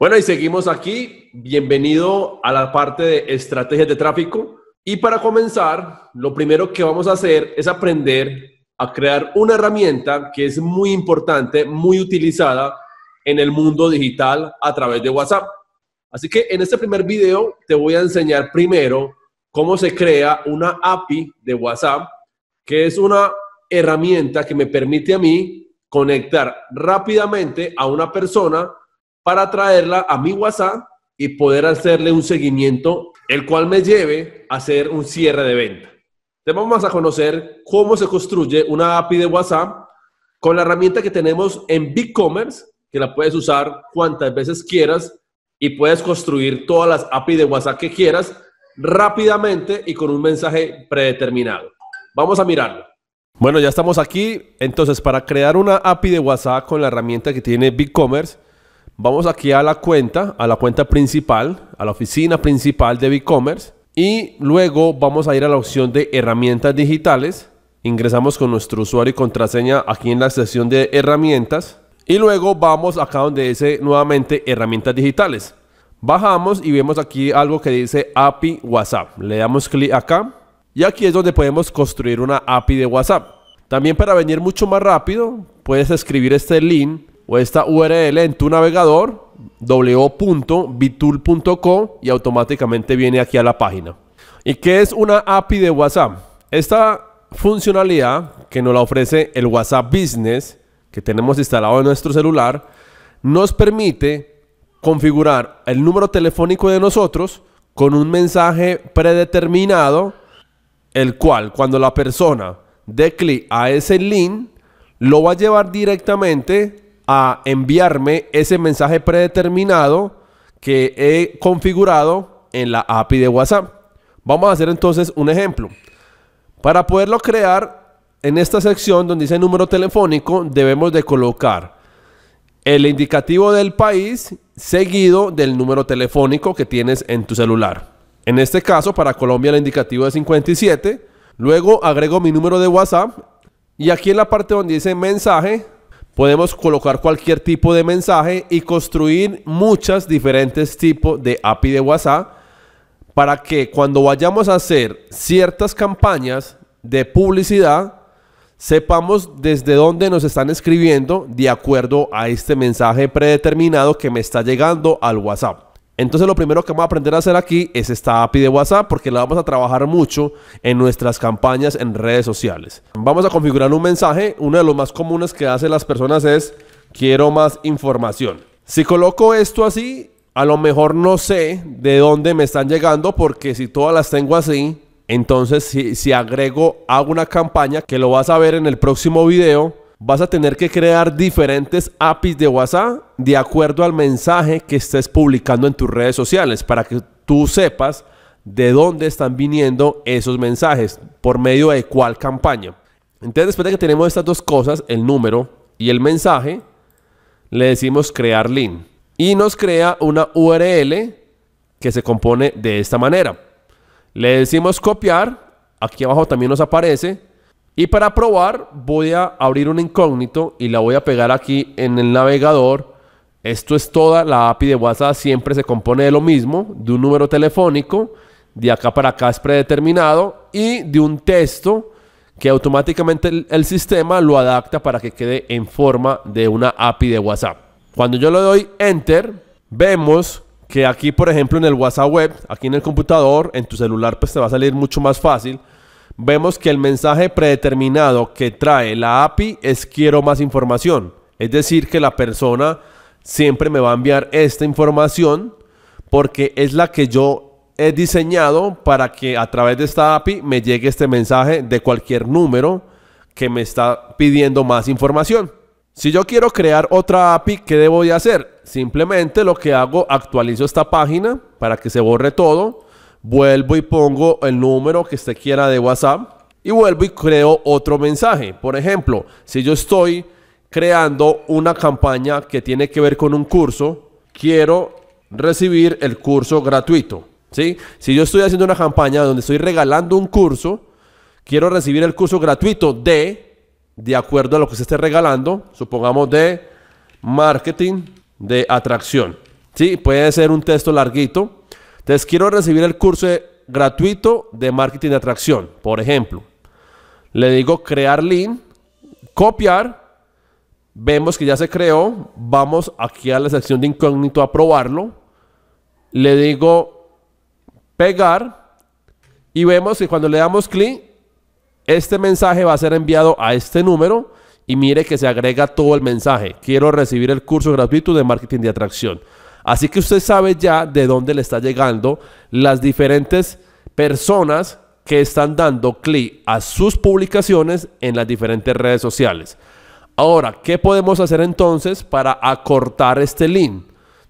Bueno, y seguimos aquí. Bienvenido a la parte de estrategias de tráfico. Y para comenzar, lo primero que vamos a hacer es aprender a crear una herramienta que es muy importante, muy utilizada en el mundo digital a través de WhatsApp. Así que en este primer video te voy a enseñar primero cómo se crea una API de WhatsApp, que es una herramienta que me permite a mí conectar rápidamente a una persona para traerla a mi WhatsApp y poder hacerle un seguimiento, el cual me lleve a hacer un cierre de venta. Te vamos a conocer cómo se construye una API de WhatsApp con la herramienta que tenemos en BigCommerce, que la puedes usar cuantas veces quieras y puedes construir todas las API de WhatsApp que quieras rápidamente y con un mensaje predeterminado. Vamos a mirarlo. Bueno, ya estamos aquí. Entonces, para crear una API de WhatsApp con la herramienta que tiene BigCommerce, Vamos aquí a la cuenta, a la cuenta principal, a la oficina principal de e-commerce y luego vamos a ir a la opción de herramientas digitales. Ingresamos con nuestro usuario y contraseña aquí en la sección de herramientas y luego vamos acá donde dice nuevamente herramientas digitales. Bajamos y vemos aquí algo que dice API WhatsApp. Le damos clic acá y aquí es donde podemos construir una API de WhatsApp. También para venir mucho más rápido, puedes escribir este link o esta URL en tu navegador www.bitool.co, y automáticamente viene aquí a la página. ¿Y qué es una API de WhatsApp? Esta funcionalidad que nos la ofrece el WhatsApp Business que tenemos instalado en nuestro celular nos permite configurar el número telefónico de nosotros con un mensaje predeterminado el cual cuando la persona dé clic a ese link lo va a llevar directamente enviarme ese mensaje predeterminado que he configurado en la API de WhatsApp. Vamos a hacer entonces un ejemplo. Para poderlo crear, en esta sección donde dice número telefónico, debemos de colocar el indicativo del país seguido del número telefónico que tienes en tu celular. En este caso, para Colombia, el indicativo es 57. Luego agrego mi número de WhatsApp y aquí en la parte donde dice mensaje, podemos colocar cualquier tipo de mensaje y construir muchas diferentes tipos de API de WhatsApp para que cuando vayamos a hacer ciertas campañas de publicidad, sepamos desde dónde nos están escribiendo de acuerdo a este mensaje predeterminado que me está llegando al WhatsApp. Entonces lo primero que vamos a aprender a hacer aquí es esta API de WhatsApp porque la vamos a trabajar mucho en nuestras campañas en redes sociales. Vamos a configurar un mensaje. Uno de los más comunes que hacen las personas es quiero más información. Si coloco esto así, a lo mejor no sé de dónde me están llegando porque si todas las tengo así, entonces si, agrego, hago una campaña que lo vas a ver en el próximo video vas a tener que crear diferentes APIs de WhatsApp de acuerdo al mensaje que estés publicando en tus redes sociales para que tú sepas de dónde están viniendo esos mensajes, por medio de cuál campaña. Entonces, después de que tenemos estas dos cosas, el número y el mensaje, le decimos crear link y nos crea una URL que se compone de esta manera. Le decimos copiar, aquí abajo también nos aparece y para probar voy a abrir un incógnito y la voy a pegar aquí en el navegador. Esto es toda, la API de WhatsApp siempre se compone de lo mismo, de un número telefónico, de acá para acá es predeterminado y de un texto que automáticamente el, sistema lo adapta para que quede en forma de una API de WhatsApp. Cuando yo le doy enter, vemos que aquí, por ejemplo, en el WhatsApp web, aquí en el computador, en tu celular, pues te va a salir mucho más fácil vemos que el mensaje predeterminado que trae la API es quiero más información. Es decir, que la persona siempre me va a enviar esta información porque es la que yo he diseñado para que a través de esta API me llegue este mensaje de cualquier número que me está pidiendo más información. Si yo quiero crear otra API, ¿qué debo de hacer? Simplemente lo que hago, actualizo esta página para que se borre todo vuelvo y pongo el número que usted quiera de WhatsApp y vuelvo y creo otro mensaje. Por ejemplo, si yo estoy creando una campaña que tiene que ver con un curso, quiero recibir el curso gratuito. Si yo estoy haciendo una campaña donde estoy regalando un curso, quiero recibir el curso gratuito de, de acuerdo a lo que se esté regalando, supongamos de marketing de atracción. Sí, puede ser un texto larguito, entonces, quiero recibir el curso gratuito de marketing de atracción, por ejemplo. Le digo crear link, copiar, vemos que ya se creó, vamos aquí a la sección de incógnito a probarlo, le digo pegar y vemos que cuando le damos clic, este mensaje va a ser enviado a este número y mire que se agrega todo el mensaje. Quiero recibir el curso gratuito de marketing de atracción. Así que usted sabe ya de dónde le está llegando las diferentes personas que están dando clic a sus publicaciones en las diferentes redes sociales. Ahora, ¿qué podemos hacer entonces para acortar este link?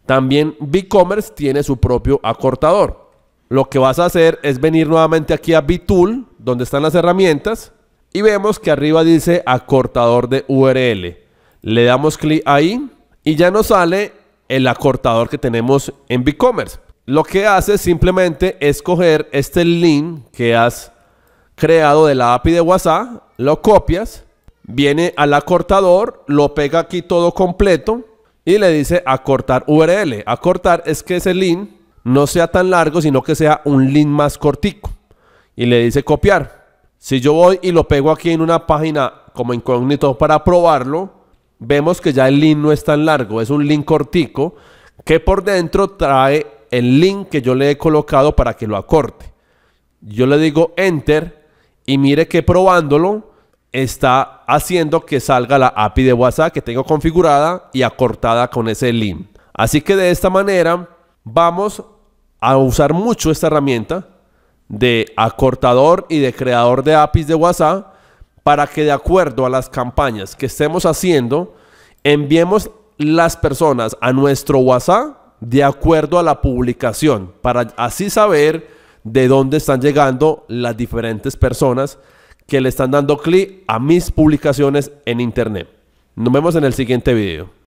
También BigCommerce tiene su propio acortador. Lo que vas a hacer es venir nuevamente aquí a BTool, donde están las herramientas, y vemos que arriba dice acortador de URL. Le damos clic ahí y ya nos sale el acortador que tenemos en BigCommerce. Lo que hace simplemente es coger este link que has creado de la API de WhatsApp, lo copias, viene al acortador, lo pega aquí todo completo y le dice acortar URL. Acortar es que ese link no sea tan largo, sino que sea un link más cortico. Y le dice copiar. Si yo voy y lo pego aquí en una página como incógnito para probarlo, vemos que ya el link no es tan largo, es un link cortico que por dentro trae el link que yo le he colocado para que lo acorte. Yo le digo enter y mire que probándolo está haciendo que salga la API de WhatsApp que tengo configurada y acortada con ese link. Así que de esta manera vamos a usar mucho esta herramienta de acortador y de creador de APIs de WhatsApp para que de acuerdo a las campañas que estemos haciendo, enviemos las personas a nuestro WhatsApp de acuerdo a la publicación, para así saber de dónde están llegando las diferentes personas que le están dando clic a mis publicaciones en Internet. Nos vemos en el siguiente video.